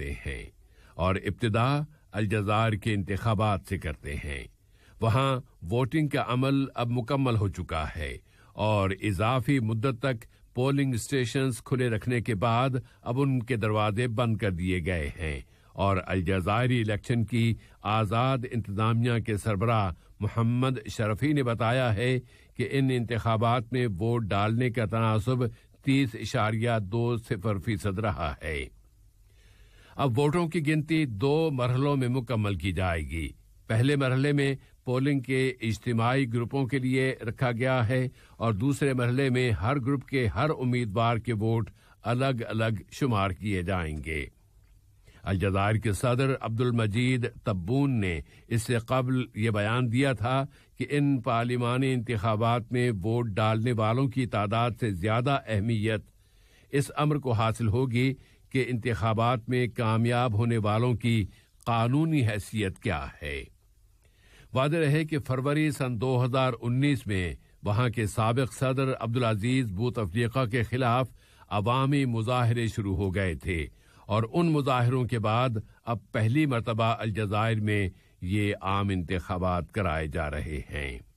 करते हैं और इब्तदा अलजार के इंतबात से करते हैं वहाँ वोटिंग का अमल अब मुकम्मल हो चुका है और इजाफी मुद्दत तक पोलिंग स्टेशन खुले रखने के बाद अब उनके दरवाजे बंद कर दिए गए हैं और अलजायरी इलेक्शन की आज़ाद इंतजामिया के सरबरा मोहम्मद शरफी ने बताया है कि इन इंतबात में वोट डालने का तनासब तीस इशारिया दो सिफर फीसद रहा है अब वोटों की गिनती दो मरहलों में मुकम्मल की जाएगी पहले मरहले में पोलिंग के इज्तिमाही ग्रुपों के लिए रखा गया है और दूसरे मरहले में हर ग्रुप के हर उम्मीदवार के वोट अलग अलग शुमार किए जाएंगे अलजायर के सदर अब्दुल मजीद तब्बून ने इससे कबल ये बयान दिया था कि इन पार्लिमानी इंतबात में वोट डालने वालों की तादाद से ज्यादा अहमियत इस अमर को हासिल होगी के इंतबात में कामयाब होने वालों की कानूनी हैसियत क्या है वाद रहे कि फरवरी सन 2019 में वहां के सबक सदर अब्दुल अजीज बूत अफ्रीका के खिलाफ अवामी मुजाहरे शुरू हो गए थे और उन मुजाहरों के बाद अब पहली मरतबा अलजायर में ये आम इंतबात कराए जा रहे हैं